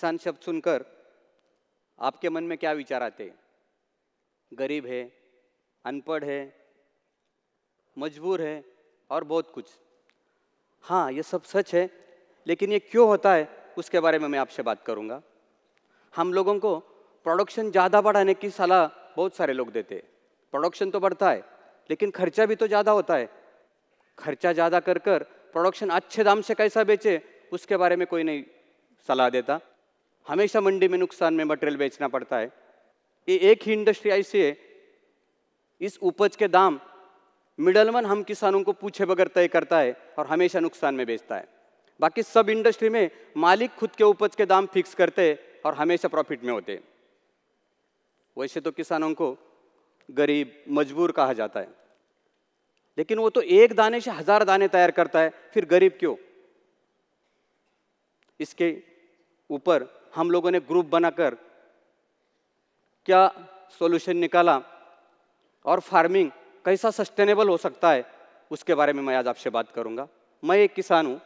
किसान शब्द सुनकर आपके मन में क्या विचार आते गरीब है अनपढ़ है मजबूर है और बहुत कुछ हाँ ये सब सच है लेकिन ये क्यों होता है उसके बारे में मैं आपसे बात करूँगा हम लोगों को प्रोडक्शन ज़्यादा बढ़ाने की सलाह बहुत सारे लोग देते हैं प्रोडक्शन तो बढ़ता है लेकिन खर्चा भी तो ज़्यादा होता है खर्चा ज़्यादा कर कर प्रोडक्शन अच्छे दाम से कैसा बेचे उसके बारे में कोई नहीं सलाह देता हमेशा मंडी में नुकसान में मटेरियल बेचना पड़ता है ये एक ही इंडस्ट्री ऐसी है इस उपज के दाम मिडलमैन हम किसानों को पूछे बगैर तय करता है और हमेशा नुकसान में बेचता है बाकी सब इंडस्ट्री में मालिक खुद के उपज के दाम फिक्स करते हैं और हमेशा प्रॉफिट में होते हैं वैसे तो किसानों को गरीब मजबूर कहा जाता है लेकिन वो तो एक दाने से हजार दाने तैयार करता है फिर गरीब क्यों इसके ऊपर हम लोगों ने ग्रुप बनाकर क्या सॉल्यूशन निकाला और फार्मिंग कैसा सस्टेनेबल हो सकता है उसके बारे में मैं आज आपसे बात करूंगा मैं एक किसान हूँ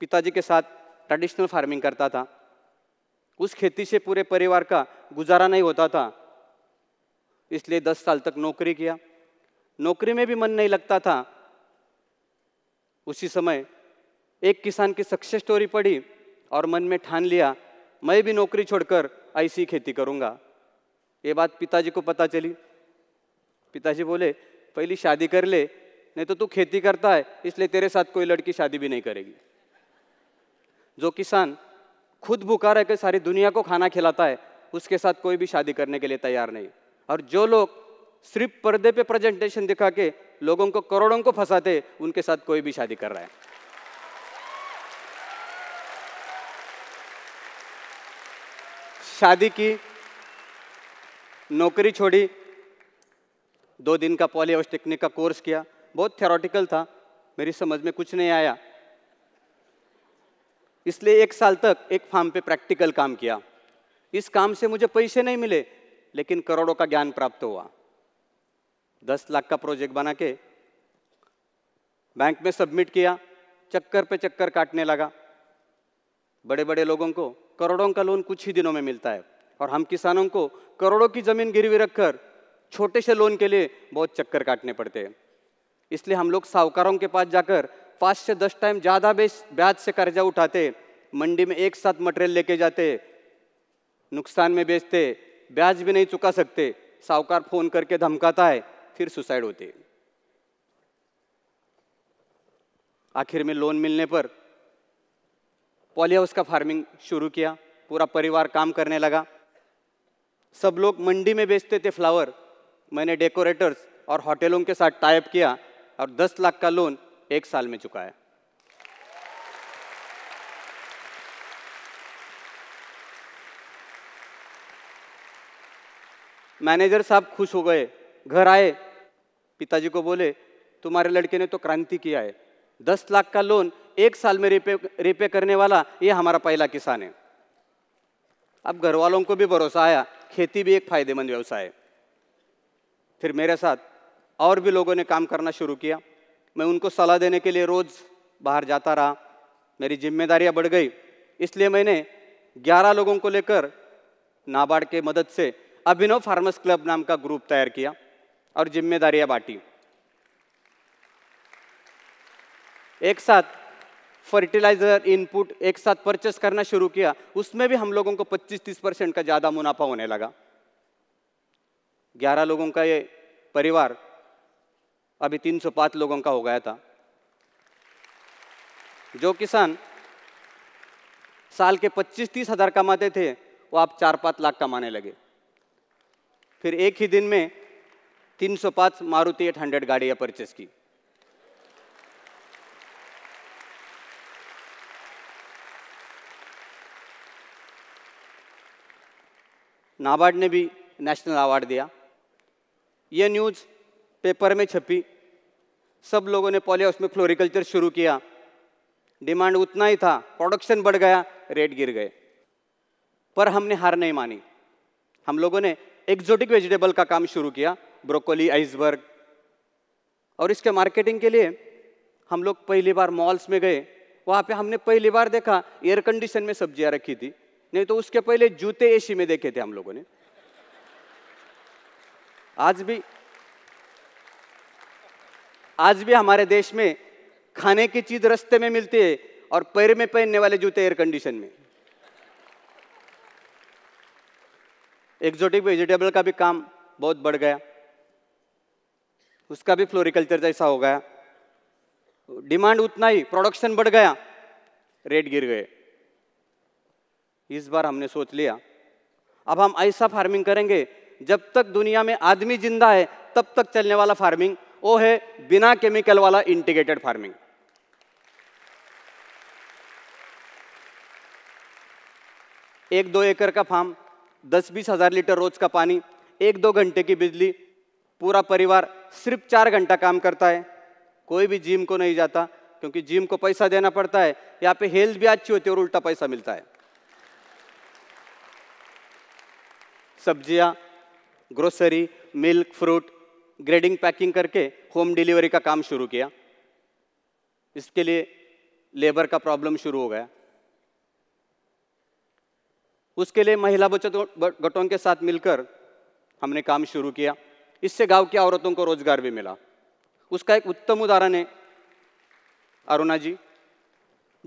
पिताजी के साथ ट्रेडिशनल फार्मिंग करता था उस खेती से पूरे परिवार का गुजारा नहीं होता था इसलिए दस साल तक नौकरी किया नौकरी में भी मन नहीं लगता था उसी समय एक किसान की सक्सेस स्टोरी पढ़ी और मन में ठान लिया मैं भी नौकरी छोड़कर ऐसी खेती करूँगा ये बात पिताजी को पता चली पिताजी बोले पहली शादी कर ले नहीं तो तू खेती करता है इसलिए तेरे साथ कोई लड़की शादी भी नहीं करेगी जो किसान खुद भूखा रहकर सारी दुनिया को खाना खिलाता है उसके साथ कोई भी शादी करने के लिए तैयार नहीं और जो लोग सिर्फ पर्दे पे प्रेजेंटेशन दिखा के लोगों को करोड़ों को फंसाते उनके साथ कोई भी शादी कर रहा है शादी की नौकरी छोड़ी दो दिन का पॉली टेक्निक का कोर्स किया बहुत थेरोटिकल था मेरी समझ में कुछ नहीं आया इसलिए एक साल तक एक फार्म पे प्रैक्टिकल काम किया इस काम से मुझे पैसे नहीं मिले लेकिन करोड़ों का ज्ञान प्राप्त हुआ दस लाख का प्रोजेक्ट बना के बैंक में सबमिट किया चक्कर पे चक्कर काटने लगा बड़े बड़े लोगों को करोड़ों का लोन कुछ ही दिनों में मिलता है और हम किसानों को करोड़ों की ज़मीन गिरवी रखकर छोटे से लोन के लिए बहुत चक्कर काटने पड़ते हैं इसलिए हम लोग साहूकारों के पास जाकर पाँच से दस टाइम ज़्यादा ब्याज से कर्जा उठाते मंडी में एक साथ मटेरियल लेके जाते नुकसान में बेचते ब्याज भी नहीं चुका सकते साहूकार फोन करके धमकाता है फिर सुसाइड होते आखिर में लोन मिलने पर पॉली हाउस का फार्मिंग शुरू किया पूरा परिवार काम करने लगा सब लोग मंडी में बेचते थे फ्लावर मैंने डेकोरेटर्स और होटलों के साथ टाइप किया और 10 लाख का लोन एक साल में चुकाया मैनेजर साहब खुश हो गए घर आए पिताजी को बोले तुम्हारे लड़के ने तो क्रांति किया है दस लाख का लोन एक साल में रिपे रिपे करने वाला ये हमारा पहला किसान है अब घर वालों को भी भरोसा आया खेती भी एक फायदेमंद व्यवसाय है फिर मेरे साथ और भी लोगों ने काम करना शुरू किया मैं उनको सलाह देने के लिए रोज़ बाहर जाता रहा मेरी जिम्मेदारियां बढ़ गई इसलिए मैंने 11 लोगों को लेकर नाबार्ड के मदद से अभिनव फार्मर्स क्लब नाम का ग्रुप तैयार किया और जिम्मेदारियां बांटी एक साथ फर्टिलाइज़र इनपुट एक साथ परचेस करना शुरू किया उसमें भी हम लोगों को 25-30 परसेंट का ज़्यादा मुनाफा होने लगा 11 लोगों का ये परिवार अभी 305 लोगों का हो गया था जो किसान साल के 25-30 हज़ार कमाते थे वो आप चार पांच लाख कमाने लगे फिर एक ही दिन में 305 मारुति 800 गाड़ियां परचेस की नाबार्ड ने भी नेशनल अवार्ड दिया ये न्यूज़ पेपर में छपी सब लोगों ने पॉली हाउस में फ्लोरिकल्चर शुरू किया डिमांड उतना ही था प्रोडक्शन बढ़ गया रेट गिर गए पर हमने हार नहीं मानी हम लोगों ने एक्जोटिक वेजिटेबल का काम शुरू किया ब्रोकोली आइसबर्ग और इसके मार्केटिंग के लिए हम लोग पहली बार मॉल्स में गए वहाँ पे हमने पहली बार देखा एयर कंडीशन में सब्जियाँ रखी थी नहीं तो उसके पहले जूते एसी में देखे थे हम लोगों ने आज भी आज भी हमारे देश में खाने की चीज रस्ते में मिलती है और पैर में पहनने वाले जूते एयर कंडीशन में एक्जोटिक वेजिटेबल का भी काम बहुत बढ़ गया उसका भी फ्लोरिकल्चर जैसा हो गया डिमांड उतना ही प्रोडक्शन बढ़ गया रेट गिर गए इस बार हमने सोच लिया अब हम ऐसा फार्मिंग करेंगे जब तक दुनिया में आदमी जिंदा है तब तक चलने वाला फार्मिंग वो है बिना केमिकल वाला इंटीग्रेटेड फार्मिंग एक दो एकड़ का फार्म दस बीस हजार लीटर रोज का पानी एक दो घंटे की बिजली पूरा परिवार सिर्फ चार घंटा काम करता है कोई भी जिम को नहीं जाता क्योंकि जिम को पैसा देना पड़ता है यहाँ पे हेल्थ भी अच्छी होती है और उल्टा पैसा मिलता है सब्जियां grocery milk fruit grading packing करके होम डिलीवरी का काम शुरू किया इसके लिए लेबर का प्रॉब्लम शुरू हो गया उसके लिए महिला बचत गटों के साथ मिलकर हमने काम शुरू किया इससे गांव की औरतों को रोजगार भी मिला उसका एक उत्तम उदाहरण है अरुणा जी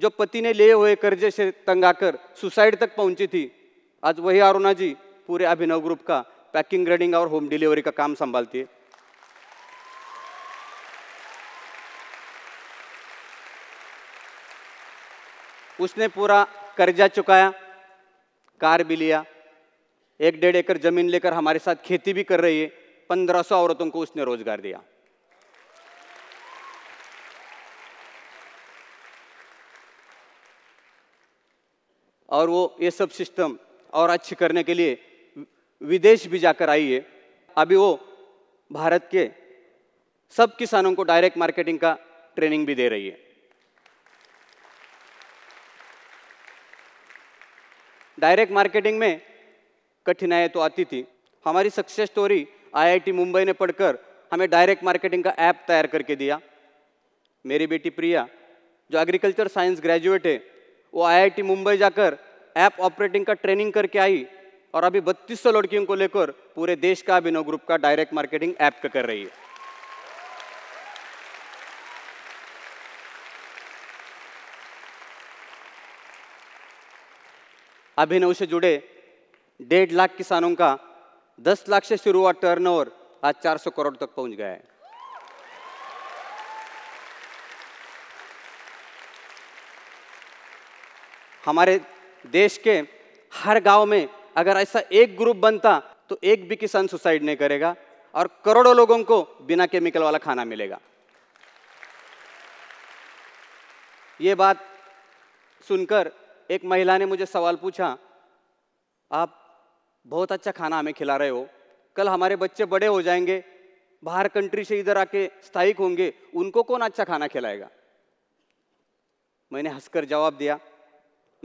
जो पति ने लिए हुए कर्जे से तंग आकर सुसाइड तक पहुंची थी आज वही अरुणा जी पूरे अभिनव ग्रुप का पैकिंग ग्रेडिंग और होम डिलीवरी का काम संभालती है उसने पूरा कर्जा चुकाया कार भी लिया एक डेढ़ एकड़ जमीन लेकर हमारे साथ खेती भी कर रही है पंद्रह सौ औरतों को उसने रोजगार दिया और वो ये सब सिस्टम और अच्छे करने के लिए विदेश भी जाकर आई है अभी वो भारत के सब किसानों को डायरेक्ट मार्केटिंग का ट्रेनिंग भी दे रही है डायरेक्ट मार्केटिंग में कठिनाइयां तो आती थी हमारी सक्सेस स्टोरी आईआईटी मुंबई ने पढ़कर हमें डायरेक्ट मार्केटिंग का ऐप तैयार करके दिया मेरी बेटी प्रिया जो एग्रीकल्चर साइंस ग्रेजुएट है वो आईआईटी मुंबई जाकर ऐप ऑपरेटिंग का ट्रेनिंग करके आई और अभी सौ लड़कियों को लेकर पूरे देश का अभिनव ग्रुप का डायरेक्ट मार्केटिंग ऐप कर रही है अभिनव से जुड़े डेढ़ लाख किसानों का दस लाख से शुरू हुआ टर्नओवर आज 400 करोड़ तक पहुंच गया है हमारे देश के हर गांव में अगर ऐसा एक ग्रुप बनता तो एक भी किसान सुसाइड नहीं करेगा और करोड़ों लोगों को बिना केमिकल वाला खाना मिलेगा ये बात सुनकर एक महिला ने मुझे सवाल पूछा आप बहुत अच्छा खाना हमें खिला रहे हो कल हमारे बच्चे बड़े हो जाएंगे बाहर कंट्री से इधर आके स्थायिक होंगे उनको कौन अच्छा खाना खिलाएगा मैंने हंसकर जवाब दिया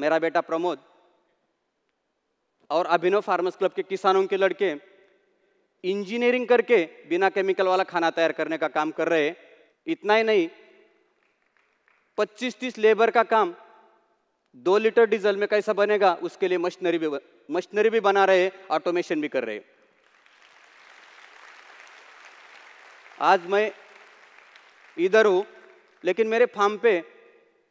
मेरा बेटा प्रमोद और अभिनव फार्मर्स क्लब के किसानों के लड़के इंजीनियरिंग करके बिना केमिकल वाला खाना तैयार करने का काम कर रहे इतना ही नहीं 25-30 लेबर का काम दो लीटर डीजल में कैसा बनेगा उसके लिए मशीनरी भी मशीनरी भी बना रहे ऑटोमेशन भी कर रहे आज मैं इधर हूं लेकिन मेरे फार्म पे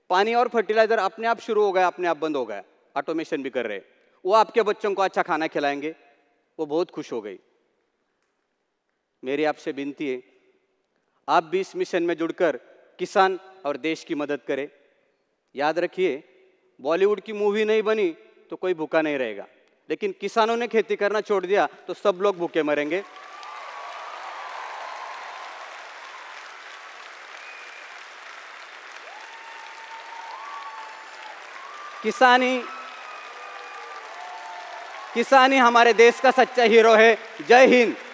पानी और फर्टिलाइजर अपने आप शुरू हो गया अपने आप बंद हो गया ऑटोमेशन भी कर रहे हैं वो आपके बच्चों को अच्छा खाना खिलाएंगे वो बहुत खुश हो गई मेरी आपसे विनती है आप भी इस मिशन में जुड़कर किसान और देश की मदद करें याद रखिए बॉलीवुड की मूवी नहीं बनी तो कोई भूखा नहीं रहेगा लेकिन किसानों ने खेती करना छोड़ दिया तो सब लोग भूखे मरेंगे किसानी किसान ही हमारे देश का सच्चा हीरो है जय हिंद